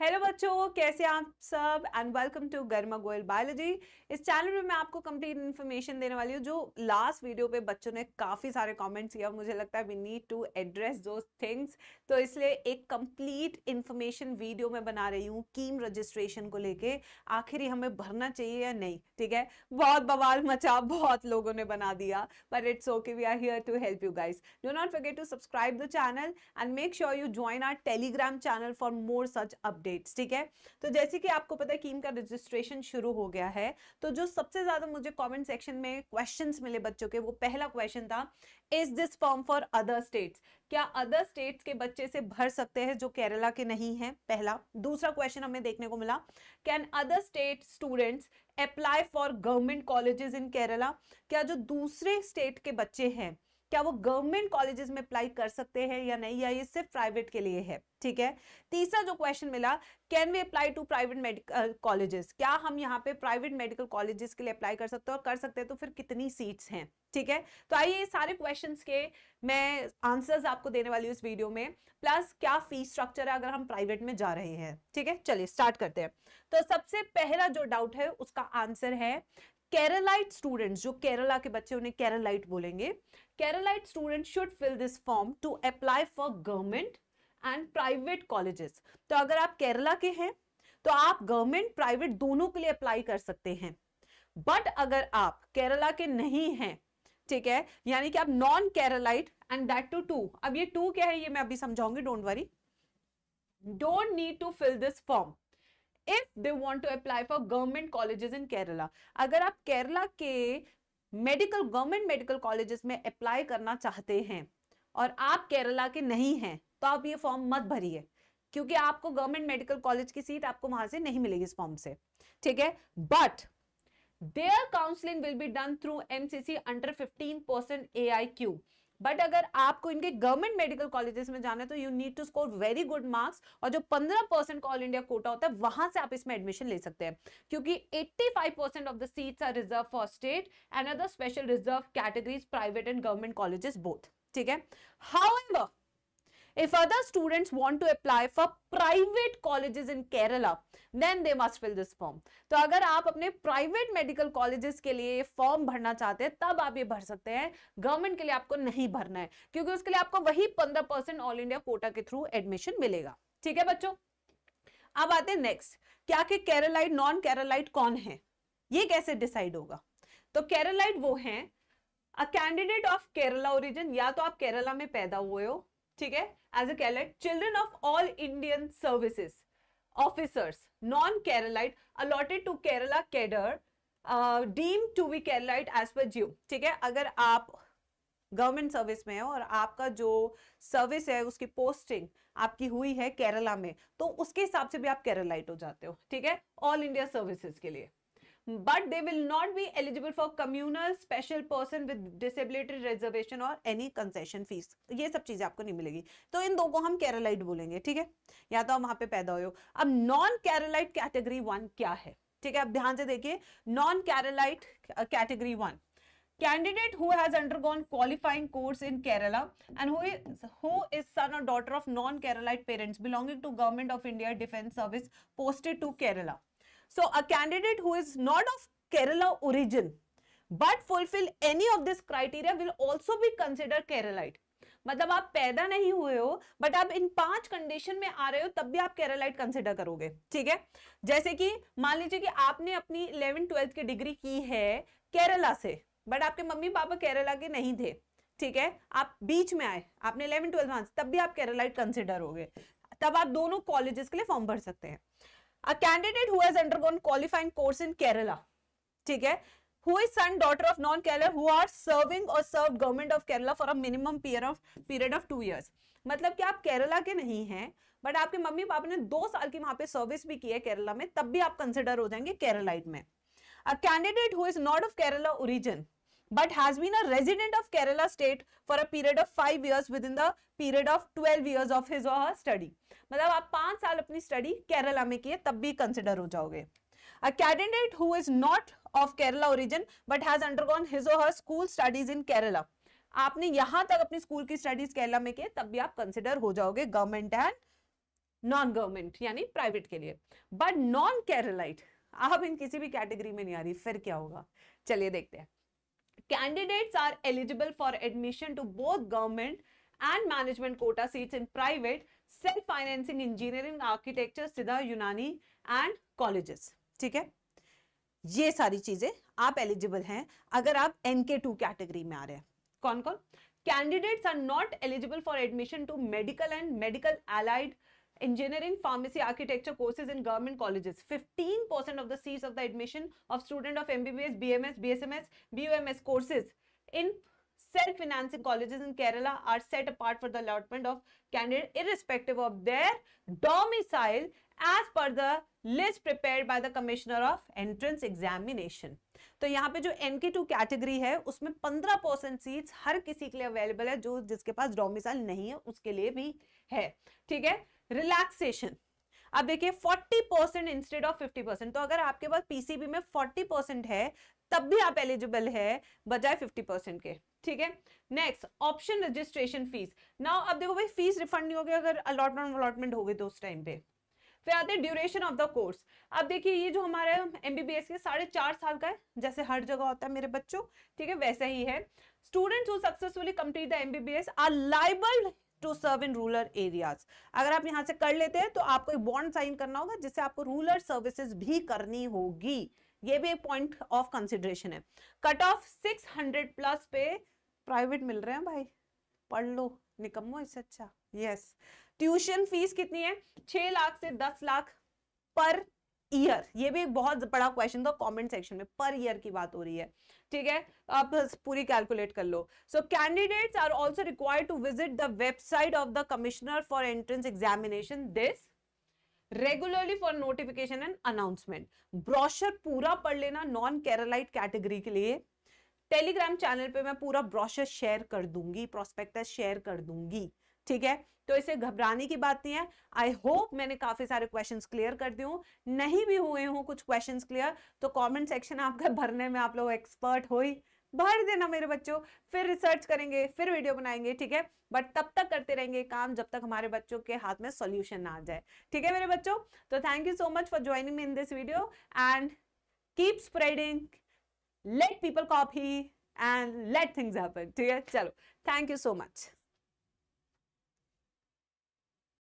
Hello बच्चों कैसे आप सब एंड वेलकम टू गर्मा गोयल बायोलॉजी इस चैनल में मैं आपको कंप्लीट इन्फॉर्मेशन देने वाली हूँ जो लास्ट वीडियो पे बच्चों ने काफ़ी सारे कमेंट्स किया मुझे लगता है वी नीड टू एड्रेस दो थिंग्स तो इसलिए एक कंप्लीट इन्फॉर्मेशन वीडियो में बना रही हूँ कीम रजिस्ट्रेशन को लेके आखिर ही हमें भरना चाहिए या नहीं ठीक है बहुत बवाल मचा बहुत लोगों ने बना दिया but it's okay we are here to help you guys do not forget to subscribe the channel and make sure you join our Telegram channel for more such update updates ठीक है तो जैसे कि आपको पता है कीम का रजिस्ट्रेशन शुरू हो गया है तो जो सबसे ज्यादा मुझे कमेंट सेक्शन में क्वेश्चंस मिले बच्चों के वो पहला क्वेश्चन था is this form for other states क्या अदर स्टेट्स के बच्चे से भर सकते हैं जो केरला के नहीं है पहला दूसरा क्वेश्चन हमें देखने को मिला can other state students apply for government colleges in Kerala क्या जो दूसरे स्टेट के बच्चे हैं क्या वो गवर्नमेंट कॉलेजेस में अप्लाई कर सकते हैं या नहीं या ये सिर्फ प्राइवेट के लिए है ठीक है तीसरा जो क्वेश्चन मिला can we apply to private medical colleges क्या हम यहाँ पे प्राइवेट मेडिकल कॉलेजेस के लिए अप्लाई कर सकते हैं और कर सकते हैं तो फिर कितनी सीट्स हैं ठीक है तो आइए ये सारे क्वेश्चंस के मैं आंसर्स आपको देने वाली हूँ इस वीडियो में प्लस क्या फीस स्ट्रक्चर है अगर हम प्राइवेट में जा रहे हैं ठीक है चलिए स्टार्ट करते हैं तो सबसे पहला जो डाउट है उसका आंसर है केरलाइट स्टूडेंट्स जो केरला के बच्चे उन्हें केरलाइट बोलेंगे Keralite student should fill this form to apply for government and private colleges तो अगर आप केरला के हैं तो आप गवर्नमेंट प्राइवेट दोनों के लिए अप्लाई कर सकते हैं बट अगर आप केरला के नहीं हैं ठीक है यानी कि आप non Keralite and that two two अब ये टू क्या है ये मैं अभी समझाऊंगी don't worry don't need to fill this form if they want to apply for government colleges in Kerala अगर आप केरला के मेडिकल गवर्नमेंट मेडिकल कॉलेजेस में अप्लाई करना चाहते हैं और आप केरला के नहीं हैं तो आप ये फॉर्म मत भरिए क्योंकि आपको गवर्नमेंट मेडिकल कॉलेज की सीट आपको वहां से नहीं मिलेगी इस फॉर्म से ठीक है but their counselling will be done through MCC under 15% AIQ but अगर आपको इनके गवर्नमेंट मेडिकल कॉलेजेस में जाना है तो you need to score very good marks और जो पंद्रह परसेंट ऑल इंडिया कोटा होता है वहां से आप इसमें एडमिशन ले सकते हैं क्योंकि eighty five percent of the seats are reserve for state and other special reserve categories private and government colleges both ठीक है how If other students want to apply for private colleges in Kerala, then they must fill this form. तो अगर आप अपने private medical colleges के लिए form भरना चाहते हैं तब आप ये भर सकते हैं गवर्नमेंट के लिए आपको नहीं भरना है क्योंकि उसके लिए आपको वही पंद्रह परसेंट ऑल इंडिया कोटा के थ्रू एडमिशन मिलेगा ठीक है बच्चों अब आते हैं नेक्स्ट क्या कि कैरोलाइट नॉन कैरोलाइट कौन है ये कैसे डिसाइड होगा तो कैरोलाइट वो हैं a candidate of Kerala origin या तो आप केरला में पैदा हुए हो ठीक है एज अ कैलेट children of all Indian services officers non Keralite allotted to Kerala cadre deem to be Keralite as per ज्यू ठीक है अगर आप गवर्नमेंट सर्विस में है और आपका जो सर्विस है उसकी पोस्टिंग आपकी हुई है केरला में तो उसके हिसाब से भी आप केरलाइट हो जाते हो ठीक है ऑल इंडिया सर्विसेज के लिए but they will not be eligible for communal special person with disability reservation और एनी कंसेशन फीस ये सब चीजें आपको नहीं मिलेगी तो इन दो को हम केरलाइट बोलेंगे ठीक है या तो आप वहां पे पैदा हो अब नॉन केरलाइट कैटेगरी वन क्या है ठीक है अब ध्यान से देखिए non Keralite category one candidate who has undergone qualifying course in Kerala and who is son और daughter of non Keralite parents belonging to government of India defence service posted to Kerala So a candidate who is not of Kerala origin but fulfill any of this criteria will also be considered Keralite. मतलब आप पैदा नहीं हुए हो but आप इन पांच condition में आ रहे हो तब भी आप कैरालाइट कंसिडर करोगे ठीक है जैसे कि मान लीजिए कि आपने अपनी इलेवन ट्वेल्थ की डिग्री की है केरला से बट आपके मम्मी पापा केरला के नहीं थे ठीक है आप बीच में आए आपने इलेवन ट्वेल्थ मार्क्स तब भी आप केरलाइट कंसिडर हो तब आप दोनों कॉलेजेस के लिए फॉर्म भर सकते हैं a candidate who has undergone qualifying course in kerala ठीक है who is son daughter of non kerala who are serving or served government of kerala for a minimum period of period of 2 years मतलब कि आप केरला के नहीं हैं but आपके mummy papa ने दो साल की वहां पे सर्विस भी की है केरला में तब भी आप कंसिडर हो जाएंगे केरलाइट में a candidate who is not of Kerala origin but has been a resident of Kerala state for a period of 5 years within the period of 12 years of his or her study. matlab aap 5 saal apni study kerala mein kiye tab bhi consider ho jaoge A candidate who is not of Kerala origin but has undergone his or her school studies in Kerala. aapne yahan tak apni school ki studies kerala mein kiye tab bhi aap consider ho jaoge government and non government yani private ke liye but non keralite आप इन किसी भी category में नहीं आ रही फिर क्या होगा चलिए देखते हैं candidates are eligible for admission to both government and management quota seats in private, self-financing engineering, architecture, सिद्धा यूनानी and colleges. ठीक है ये सारी चीजें आप एलिजिबल हैं अगर आप एनके टू कैटेगरी में आ रहे हैं कौन कौन candidates are not eligible for admission to medical and medical allied engineering pharmacy architecture courses in government colleges 15% of the seats of the admission of student of MBBS BMS BSMS BUMS courses in self financing colleges in Kerala are set apart for the allotment of candidate irrespective of their domicile as per the list prepare by the commissioner of entrance examination तो यहाँ पे जो N के two category है उसमें पंद्रह percent seats हर किसी के लिए अवेलेबल है जो जिसके पास डोमिसाइल नहीं है उसके लिए भी है ठीक है रिलैक्सेशन अब देखिए 40 परसेंट इंस्टेड ऑफ 50 परसेंट तो अगर आपके पास पीसीबी में 40 परसेंट है तब भी आप एलिजिबल है बजाय 50 परसेंट के ठीक है next option registration fees now अब देखो भाई फीस रिफंड नहीं होगी अगर अलॉटमेंट अलॉटमेंट हो गए तो उस टाइम पे फिर आते हैं ड्यूरेशन ऑफ द कोर्स अब देखिए ये जो हमारा एमबीबीएस के साढ़े चार साल का है जैसे हर जगह होता है मेरे बच्चों ठीक है वैसा ही है students who successfully complete the MBBS are liable to serve in rural areas अगर आप यहाँ से कर लेते हैं तो आपको एक बॉन्ड साइन करना होगा जिससे आपको रूरल सर्विसेज भी करनी होगी ये भी एक पॉइंट ऑफ कंसिडरेशन है cut off six hundred plus पे प्राइवेट मिल रहे हैं भाई पढ़ लो निकम्मो इससे अच्छा यस ट्यूशन फीस कितनी है छह लाख से दस लाख पर ईयर ये भी बहुत बड़ा क्वेश्चन था कमेंट सेक्शन में पर ईयर की बात हो रही है ठीक है आप पूरी कैलकुलेट कर लो so candidates are also required to visit the website of the commissioner for entrance examination this regularly for notification and announcement brochure पूरा पढ़ लेना नॉन केरलाइट कैटेगरी के लिए टेलीग्राम चैनल पे मैं पूरा ब्रॉशर शेयर कर दूंगी प्रोस्पेक्टस शेयर कर दूंगी ठीक है तो इसे घबराने की बात नहीं है आई होप मैंने काफी सारे क्वेश्चंस क्लियर कर दिए हूँ नहीं भी हुए हूँ कुछ क्वेश्चंस क्लियर तो कमेंट सेक्शन आपका भरने में आप लोग एक्सपर्ट हो ही भर देना मेरे बच्चों फिर रिसर्च करेंगे फिर वीडियो बनाएंगे ठीक है बट तब तक करते रहेंगे काम जब तक हमारे बच्चों के हाथ में सोल्यूशन ना आ जाए ठीक है मेरे बच्चों तो thank you so much for joining me in this video and keep spreading let people copy and let things happen ठीक है चलो थैंक यू सो मच